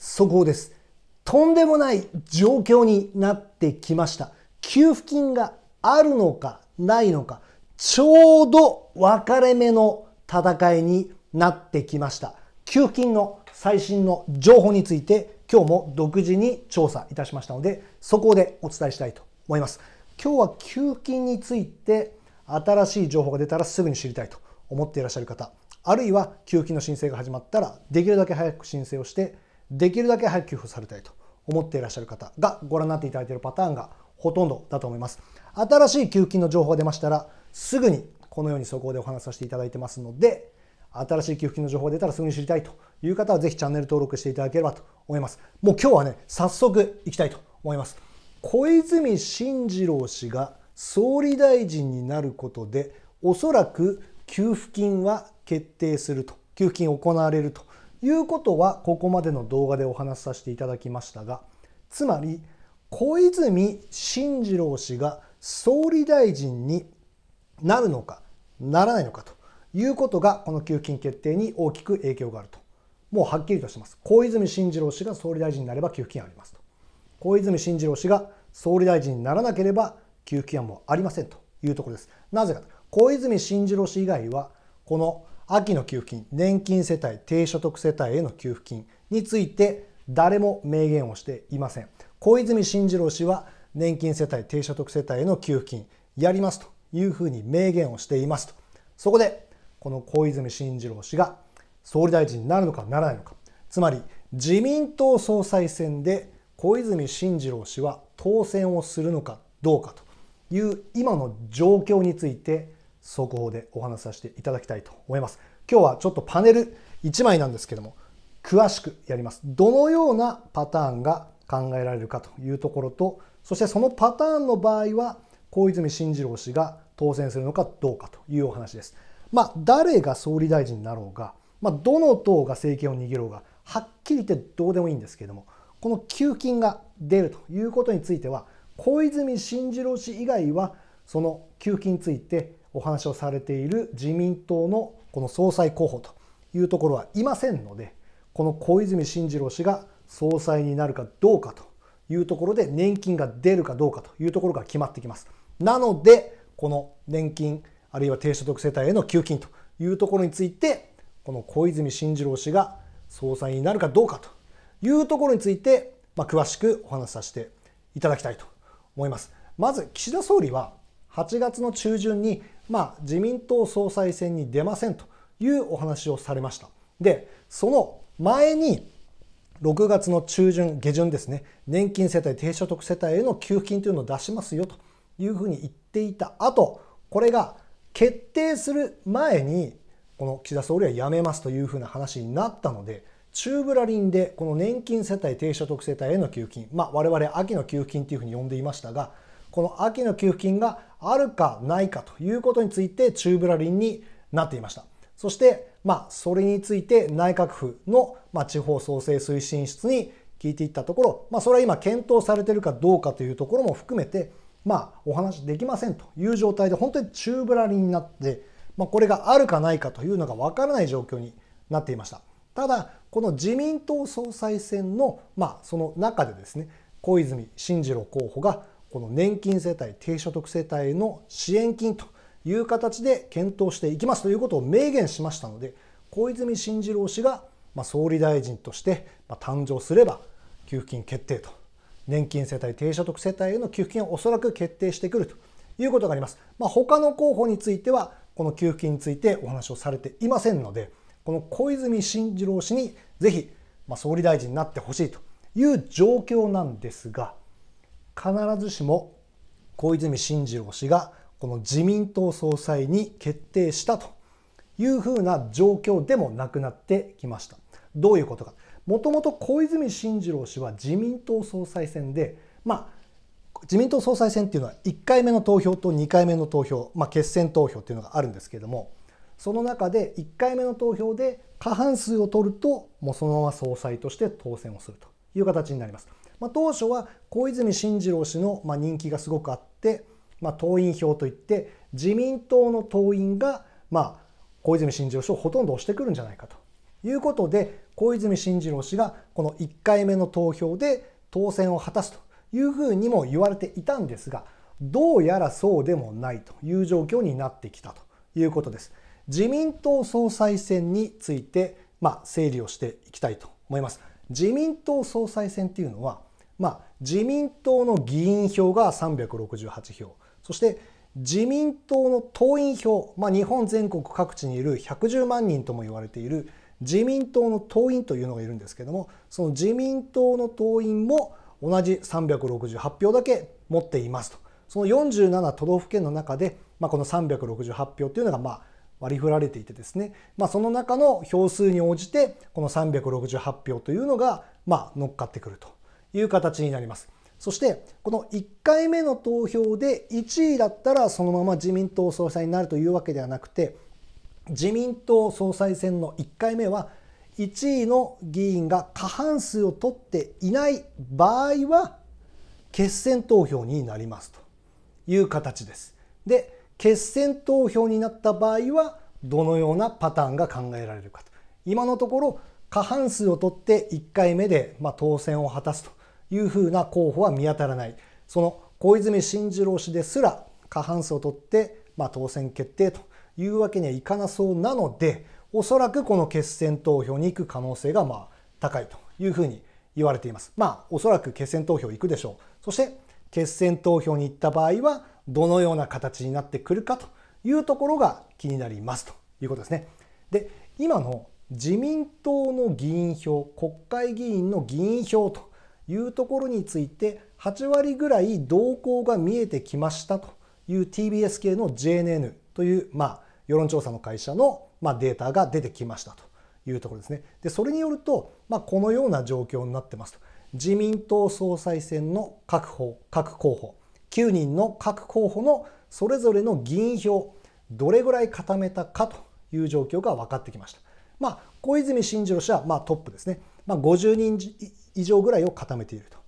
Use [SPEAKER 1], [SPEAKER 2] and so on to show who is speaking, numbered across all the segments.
[SPEAKER 1] そこです。とんでもない状況になってきました。給付金があるのかないのか、ちょうど分かれ目の戦いになってきました。給付金の最新の情報について今日も独自に調査いたしましたので、そこでお伝えしたいと思います。今日は給付金について新しい情報が出たらすぐに知りたいと思っていらっしゃる方、あるいは給付金の申請が始まったらできるだけ早く申請をしてできるだけ早く給付されたいと思っていらっしゃる方がご覧になっていただいているパターンがほとんどだと思います。新しい給付金の情報が出ましたら、すぐにこのように速報でお話しさせていただいてますので、新しい給付金の情報が出たらすぐに知りたいという方は、ぜひチャンネル登録していただければと思います。もう今日はね、早速いきたいと思います。小泉進次郎氏が総理大臣になることで、おそらく給付金は決定すると、給付金行われるということはここまでの動画でお話しさせていただきましたがつまり小泉進次郎氏が総理大臣になるのかならないのかということがこの給付金決定に大きく影響があるともうはっきりとします小泉進次郎氏が総理大臣になれば給付金ありますと小泉進次郎氏が総理大臣にならなければ給付金はもうありませんというところですなぜか小泉進次郎氏以外はこの秋の給付金、年金世帯、低所得世帯への給付金について誰も明言をしていません。小泉進次郎氏は年金世帯、低所得世帯への給付金やりますというふうに明言をしていますと。そこで、この小泉進次郎氏が総理大臣になるのかならないのか。つまり自民党総裁選で小泉進次郎氏は当選をするのかどうかという今の状況について速報でお話しさせていただきたいと思います。今日はちょっとパネル1枚なんですけども、詳しくやります。どのようなパターンが考えられるかというところと、そしてそのパターンの場合は、小泉進次郎氏が当選するのかどうかというお話です。まあ、誰が総理大臣になろうが、まあ、どの党が政権を握ろうが、はっきり言ってどうでもいいんですけれども、この給金が出るということについては、小泉進次郎氏以外は、その給金についてお話をされている自民党のこの総裁候補というところはいませんのでこの小泉進次郎氏が総裁になるかどうかというところで年金が出るかどうかというところが決まってきます。なのでこの年金あるいは低所得世帯への給付金というところについてこの小泉進次郎氏が総裁になるかどうかというところについて、まあ、詳しくお話しさせていただきたいと思います。まず岸田総理は8月の中旬に、まあ、自民党総裁選に出ませんというお話をされました。で、その前に6月の中旬、下旬ですね、年金世帯、低所得世帯への給付金というのを出しますよというふうに言っていた後、これが決定する前に、この岸田総理は辞めますというふうな話になったので、中ブラリンでこの年金世帯、低所得世帯への給付金、まあ、我々秋の給付金というふうに呼んでいましたが、この秋の給付金があるかないかということについて宙ぶらりんになっていました。そして、まあ、それについて内閣府の、まあ、地方創生推進室に聞いていったところ、まあ、それは今検討されてるかどうかというところも含めて、まあ、お話できませんという状態で本当に宙ぶらりんになって、まあ、これがあるかないかというのが分からない状況になっていました。ただこの自民党総裁選の、まあ、その中でですね小泉進次郎候補がこの年金世帯低所得世帯への支援金という形で検討していきますということを明言しましたので小泉進次郎氏が総理大臣として誕生すれば給付金決定と年金世帯低所得世帯への給付金をおそらく決定してくるということがあります、まあ、他の候補についてはこの給付金についてお話をされていませんのでこの小泉進次郎氏にぜひ総理大臣になってほしいという状況なんですが必ずしも小泉進次郎氏がこの自民党総裁に決定したというふうな状況でもなくなってきました。どういうことか。もともと小泉進次郎氏は自民党総裁選で、まあ、自民党総裁選っていうのは1回目の投票と2回目の投票、まあ、決選投票っていうのがあるんですけれどもその中で1回目の投票で過半数を取るともうそのまま総裁として当選をするという形になります。まあ、当初は小泉進次郎氏のま人気がすごくあって、まあ、党員票といって自民党の党員がま小泉進次郎氏をほとんど押してくるんじゃないかということで小泉進次郎氏がこの1回目の投票で当選を果たすというふうにも言われていたんですがどうやらそうでもないという状況になってきたということです。自民党総裁選について、まあ、整理をしていきたいと思います。自民党総裁選っていうのはまあ、自民党の議員票が368票そして自民党の党員票、まあ、日本全国各地にいる110万人とも言われている自民党の党員というのがいるんですけどもその自民党の党員も同じ368票だけ持っていますとその47都道府県の中で、まあ、この368票というのがまあ割り振られていてですね、まあ、その中の票数に応じてこの368票というのがまあ乗っかってくるという形になります。そしてこの1回目の投票で1位だったらそのまま自民党総裁になるというわけではなくて自民党総裁選の1回目は1位の議員が過半数を取っていない場合は決選投票になりますという形です。で決選投票になった場合はどのようなパターンが考えられるかと今のところ過半数を取って1回目でま当選を果たすというふうな候補は見当たらないその小泉進次郎氏ですら過半数を取って、まあ、当選決定というわけにはいかなそうなのでおそらくこの決選投票に行く可能性がまあ高いというふうに言われています。まあおそらく決選投票行くでしょう。そして決選投票に行った場合はどのような形になってくるかというところが気になりますということですね。で今の自民党の議員票国会議員の議員票というところについて8割ぐらい動向が見えてきましたという TBS 系の JNN という、まあ、世論調査の会社の、まあ、データが出てきましたというところですね。でそれによると、まあ、このような状況になってますと。自民党総裁選の各各候補9人の各候補のそれぞれの議員票どれぐらい固めたかという状況が分かってきました。まあ、小泉進次郎氏はまトップですね、まあ、50人以上ぐらいを固めていると。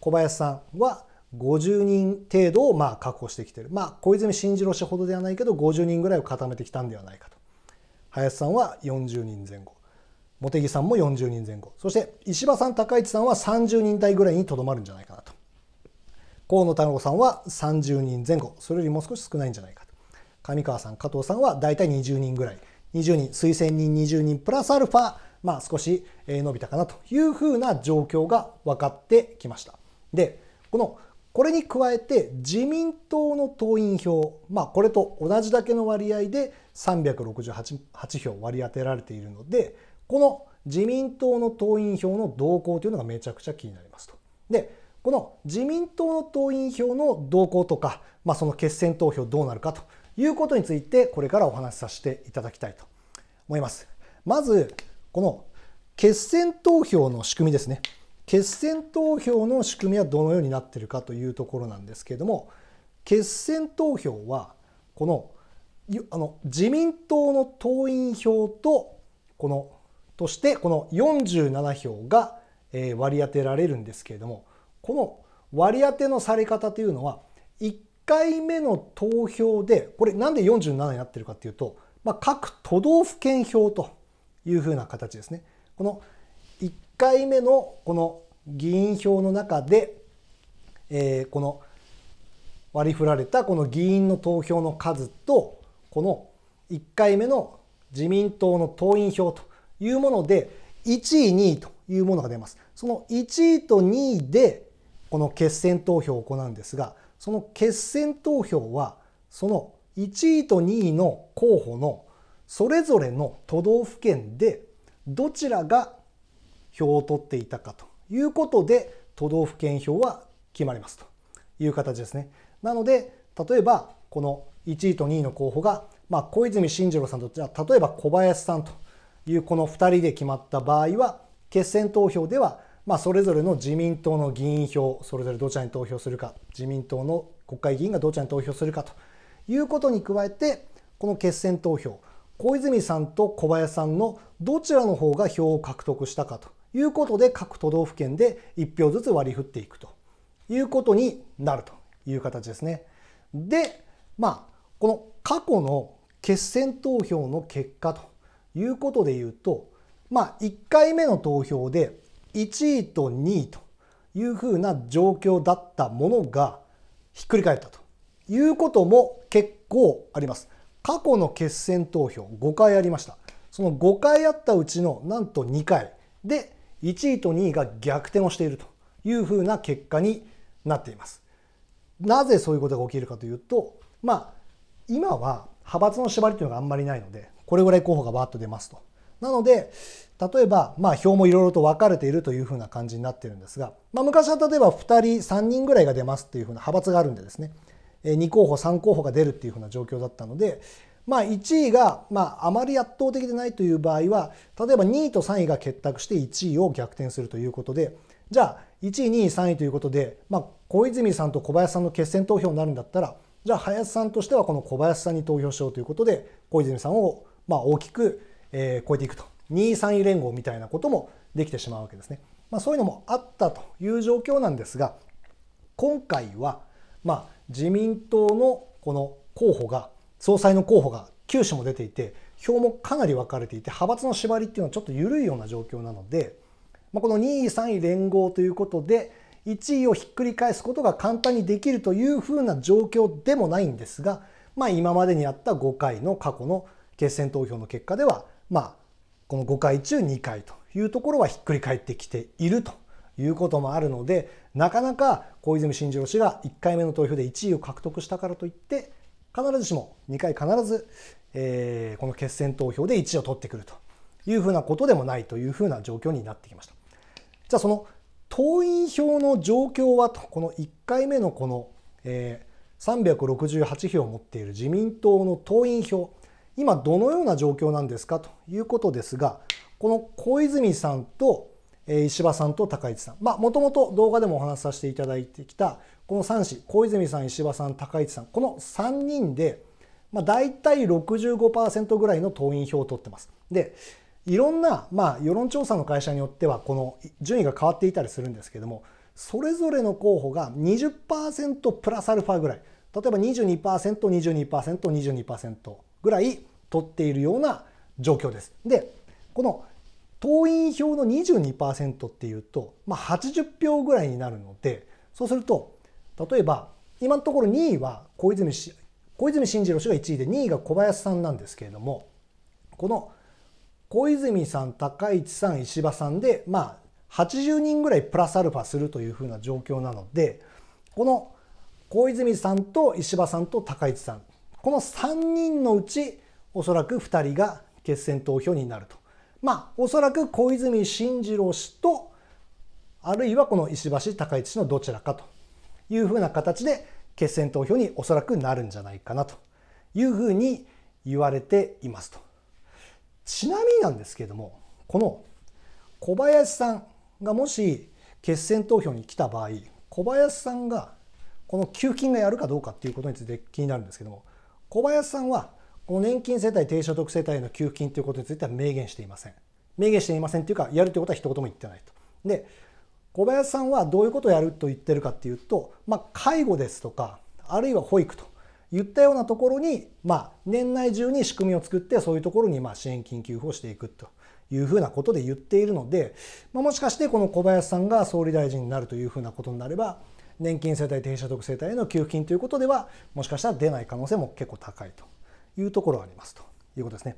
[SPEAKER 1] 小林さんは50人程度をまあ確保してきている。まあ、小泉進次郎氏ほどではないけど、50人ぐらいを固めてきたんではないかと。林さんは40人前後。茂木さんも40人前後。そして、石破さん、高市さんは30人台ぐらいにとどまるんじゃないかなと。河野太郎さんは30人前後。それよりも少し少ないんじゃないかと。上川さん、加藤さんは大体20人ぐらい。20人、推薦人20人プラスアルファ、まあ、少し伸びたかなというふうな状況が分かってきました。でこのこれに加えて自民党の党員票、まあ、これと同じだけの割合で368票割り当てられているのでこの自民党の党員票の動向というのがめちゃくちゃ気になりますと。でこの自民党の党員票の動向とか、まあ、その決選投票どうなるかということについてこれからお話しさせていただきたいと思います。まずこの決選投票の仕組みですね決選投票の仕組みはどのようになってるかというところなんですけれども決選投票はこのあの自民党の党員票とこのとしてこの47票が割り当てられるんですけれどもこの割り当てのされ方というのは1回目の投票でこれなんで47になってるかっていうと、まあ、各都道府県票というふうな形ですね。この1回目のこの議員票の中で、えー、この割り振られたこの議員の投票の数とこの1回目の自民党の党員票というもので1位2位というものが出ます。その1位と2位でこの決選投票を行うんですがその決選投票はその1位と2位の候補のそれぞれの都道府県でどちらが票を取っていたかということで都道府県票は決まりますという形ですね。なので例えばこの1位と2位の候補が、まあ、小泉進次郎さんとじゃあ例えば小林さんというこの2人で決まった場合は決選投票では、まあ、それぞれの自民党の議員票それぞれどちらに投票するか自民党の国会議員がどちらに投票するかということに加えてこの決選投票小泉さんと小林さんのどちらの方が票を獲得したかということで各都道府県で1票ずつ割り振っていくということになるという形ですね。で、まあ、この過去の決選投票の結果ということで言うと、まあ、1回目の投票で1位と2位というふうな状況だったものがひっくり返ったということも結構あります。過去の決選投票5回ありましたその5回あったうちのなんと2回で1位と2位が逆転をしているというふうな結果になっていますなぜそういうことが起きるかというとまあ今は派閥の縛りというのがあんまりないのでこれぐらい候補がバーッと出ますとなので例えばまあ票もいろいろと分かれているというふうな感じになってるんですが、まあ、昔は例えば2人3人ぐらいが出ますっていうふうな派閥があるんでですね2候補3候補が出るっていうふうな状況だったので、まあ、1位が、まあ、あまり圧倒的でないという場合は例えば2位と3位が結託して1位を逆転するということでじゃあ1位2位3位ということで、まあ、小泉さんと小林さんの決選投票になるんだったらじゃあ林さんとしてはこの小林さんに投票しようということで小泉さんをまあ大きく、超えていくと2位3位連合みたいなこともできてしまうわけですね。まあ、そういうのもあったという状況なんですが今回はまあ自民党のこの候補が総裁の候補が9種も出ていて票もかなり分かれていて派閥の縛りっていうのはちょっと緩いような状況なので、まあ、この2位3位連合ということで1位をひっくり返すことが簡単にできるというふうな状況でもないんですが、まあ、今までにあった5回の過去の決選投票の結果では、まあ、この5回中2回というところはひっくり返ってきているということもあるのでなかなか小泉進次郎氏が1回目の投票で1位を獲得したからといって必ずしも2回必ず、えー、この決選投票で1位を取ってくるというふうなことでもないというふうな状況になってきました。じゃあその党員票の状況はとこの1回目のこの、えー、368票を持っている自民党の党員票今どのような状況なんですかということですがこの小泉さんと石破さんと高市さん。もともと動画でもお話しさせていただいてきた、この3氏、小泉さん、石破さん、高市さん、この3人で、まあ、大体65%ぐらいの党員票を取ってます。で、いろんな、まあ、世論調査の会社によっては、この順位が変わっていたりするんですけども、それぞれの候補が20%プラスアルファぐらい、例えば22%、22%、22%ぐらい取っているような状況です。で、この党員票の22%っていうと、まあ、80票ぐらいになるのでそうすると例えば今のところ2位は小泉小泉進次郎氏が1位で2位が小林さんなんですけれどもこの小泉さん高市さん石破さんでまあ80人ぐらいプラスアルファするというふうな状況なのでこの小泉さんと石破さんと高市さんこの3人のうちおそらく2人が決選投票になるとまあおそらく小泉進次郎氏とあるいはこの石橋高市氏のどちらかというふうな形で決選投票におそらくなるんじゃないかなというふうに言われていますと。ちなみになんですけれどもこの小林さんがもし決選投票に来た場合小林さんがこの給付金がやるかどうかっていうことについて気になるんですけども小林さんはこの年金世帯低所得世帯の給付金ということについては明言していません明言していませんというかやるということは一言も言ってないとで小林さんはどういうことをやると言ってるかっていうと、まあ、介護ですとかあるいは保育といったようなところに、まあ、年内中に仕組みを作ってそういうところにま支援金給付をしていくというふうなことで言っているので、まあ、もしかしてこの小林さんが総理大臣になるというふうなことになれば年金世帯低所得世帯への給付金ということではもしかしたら出ない可能性も結構高いというところがありますということですね。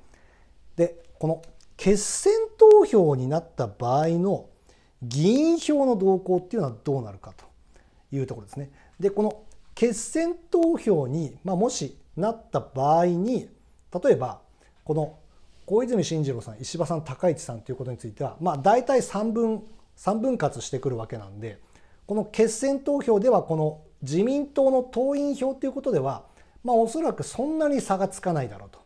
[SPEAKER 1] でこの決選投票になった場合の議員票の動向っていうのはどうなるかというところですね。でこの決選投票に、まあ、もしなった場合に例えばこの小泉進次郎さん石破さん高市さんということについては、まあ、大体3分3分割してくるわけなんでこの決選投票ではこの自民党の党員票ということではまあ、おそらくそんなに差がつかないだろうと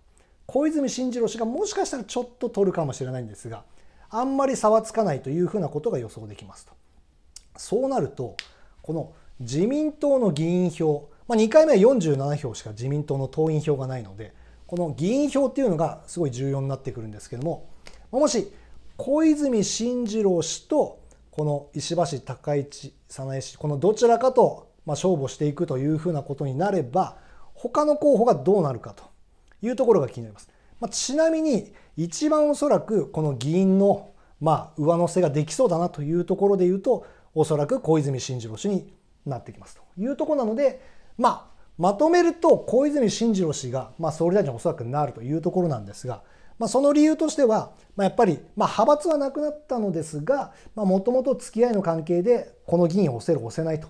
[SPEAKER 1] 小泉進次郎氏がもしかしたらちょっと取るかもしれないんですがあんまり差はつかないというふうなことが予想できますとそうなるとこの自民党の議員票、まあ、2回目は47票しか自民党の党員票がないのでこの議員票っていうのがすごい重要になってくるんですけどももし小泉進次郎氏とこの石破氏高市早苗氏このどちらかとま勝負していくというふうなことになれば他の候補がどうなるかというところが気になります。まあ、ちなみに一番おそらくこの議員のまあ上乗せができそうだなというところで言うとおそらく小泉進次郎氏になってきますというところなので、まあ、まとめると小泉進次郎氏がまあ総理大臣おそらくなるというところなんですが、まあ、その理由としては、まあ、やっぱりまあ派閥はなくなったのですがもともと付き合いの関係でこの議員を押せる押せないと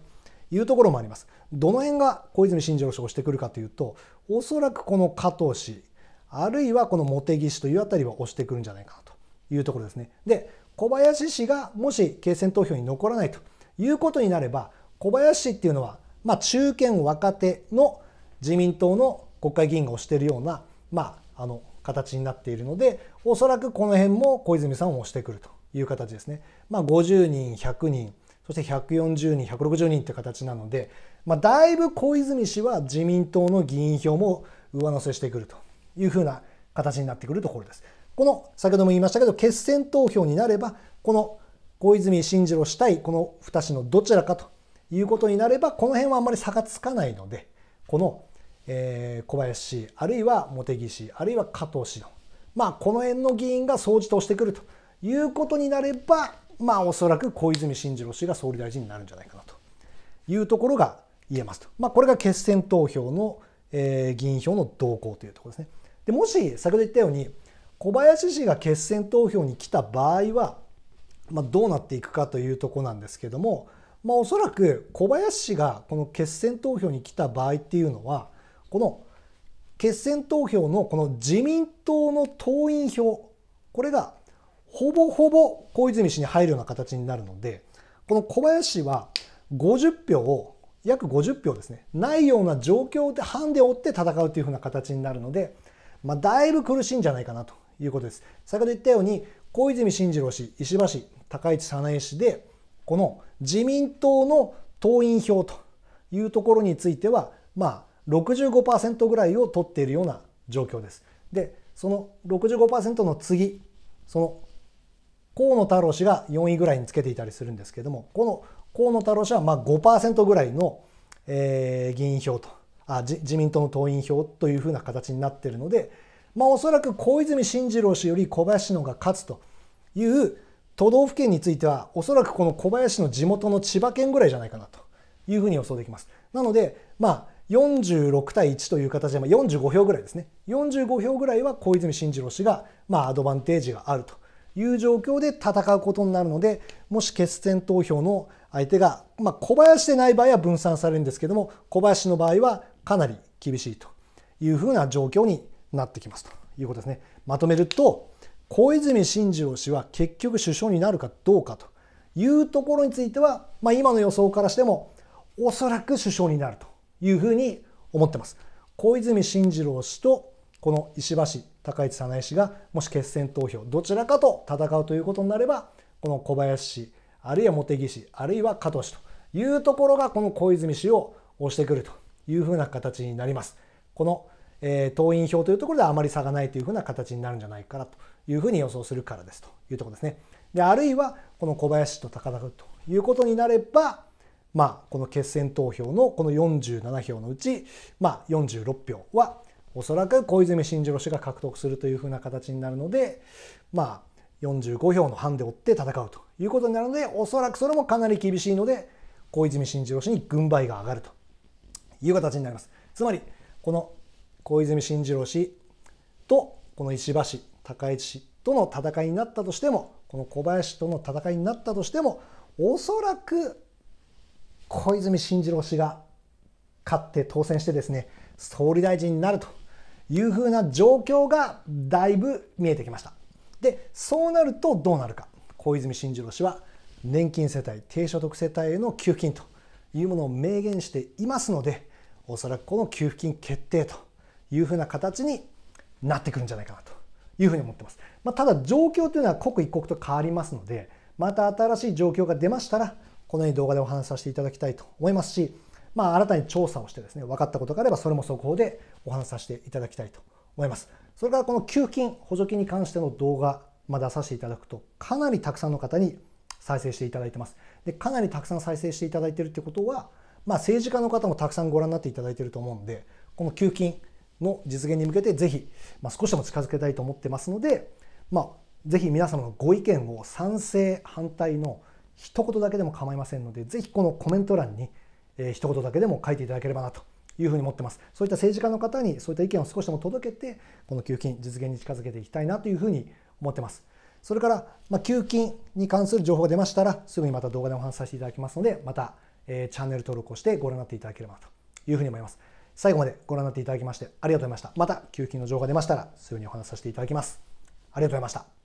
[SPEAKER 1] いうところもあります。どの辺が小泉進次郎氏をしてくるかというとおそらくこの加藤氏あるいはこの茂木氏というあたりは押してくるんじゃないかなというところですね。で小林氏がもし決選投票に残らないということになれば小林氏っていうのは、まあ、中堅若手の自民党の国会議員が推しているような、まあ、あの形になっているのでおそらくこの辺も小泉さんを推してくるという形ですね。まあ、50人100人そして140人、160人って形なので、まあ、だいぶ小泉氏は自民党の議員票も上乗せしてくるというふうな形になってくるところです。この先ほども言いましたけど決選投票になればこの小泉進次郎したいこの2氏のどちらかということになればこの辺はあんまり差がつかないのでこの、え小林氏あるいは茂木氏あるいは加藤氏のまあこの辺の議員が総じて押してくるということになればまあおそらく小泉進次郎氏が総理大臣になるんじゃないかなというところが言えますと、まあ、これが決選投票の、えー、議員票の動向というところですね。でもし先ほど言ったように小林氏が決選投票に来た場合は、まあ、どうなっていくかというとこなんですけども、まあ、おそらく小林氏がこの決選投票に来た場合っていうのはこの決選投票のこの自民党の党員票これがほぼほぼ小泉氏に入るような形になるのでこの小林氏は50票を約50票ですねないような状況でハンデをって戦うというふうな形になるので、まあ、だいぶ苦しいんじゃないかなということです。先ほど言ったように小泉進次郎氏石破氏高市早苗氏でこの自民党の党員票というところについてはまあ65%ぐらいを取っているような状況です。でその65%の次その河野太郎氏が4位ぐらいにつけていたりするんですけどもこの河野太郎氏はまあ5%ぐらいの、えー、議員票とあ自民党の党員票というふうな形になっているので、まあ、おそらく小泉進次郎氏より小林のが勝つという都道府県についてはおそらくこの小林の地元の千葉県ぐらいじゃないかなというふうに予想できます。なので、まあ、46対1という形で、45票ぐらいですね45票ぐらいは小泉進次郎氏が、まあ、アドバンテージがあるという状況で戦うことになるのでもし決選投票の相手が、まあ、小林でない場合は分散されるんですけども小林の場合はかなり厳しいというふうな状況になってきますということですね。まとめると小泉進次郎氏は結局首相になるかどうかというところについては、まあ、今の予想からしてもおそらく首相になるというふうに思ってます。小泉進次郎氏とこの石橋高市早苗氏がもし決選投票どちらかと戦うということになればこの小林氏あるいは茂木氏あるいは加藤氏というところがこの小泉氏を押してくるというふうな形になります。この、えー、党員票というところであまり差がないというふうな形になるんじゃないかなというふうに予想するからですというところですね。であるいはこの小林氏と高田君ということになれば、まあ、この決選投票のこの47票のうち、まあ、46票はおそらく小泉進次郎氏が獲得するというふうな形になるのでまあ45票の判で追って戦うということになるのでおそらくそれもかなり厳しいので小泉進次郎氏に軍配が上がるという形になりますつまりこの小泉進次郎氏とこの石破氏高市氏との戦いになったとしてもこの小林との戦いになったとしてもおそらく小泉進次郎氏が勝って当選してですね総理大臣になるというふうな状況がだいぶ見えてきましたでそうなるとどうなるか小泉進次郎氏は年金世帯低所得世帯への給付金というものを明言していますのでおそらくこの給付金決定というふうな形になってくるんじゃないかなというふうに思ってます、まあ、ただ状況というのは刻一刻と変わりますのでまた新しい状況が出ましたらこのように動画でお話しさせていただきたいと思いますしまあ、新たに調査をしてですね分かったことがあればそれも速報でお話しさせていただきたいと思います。それからこの給付金補助金に関しての動画、まあ、出させていただくとかなりたくさんの方に再生していただいてます。でかなりたくさん再生していただいてるってことは、まあ、政治家の方もたくさんご覧になっていただいてると思うんでこの給付金の実現に向けてぜひ、まあ、少しでも近づけたいと思ってますので、まあ、ぜひ皆様のご意見を賛成反対の一言だけでも構いませんのでぜひこのコメント欄にえー、一言だけでも書いていただければなというふうに思ってますそういった政治家の方にそういった意見を少しでも届けてこの給付金実現に近づけていきたいなというふうに思ってますそれから、まあ、給付金に関する情報が出ましたらすぐにまた動画でお話しさせていただきますのでまた、えー、チャンネル登録をしてご覧になっていただければなというふうに思います最後までご覧になっていただきましてありがとうございましたまた給付金の情報が出ましたらすぐにお話しさせていただきますありがとうございました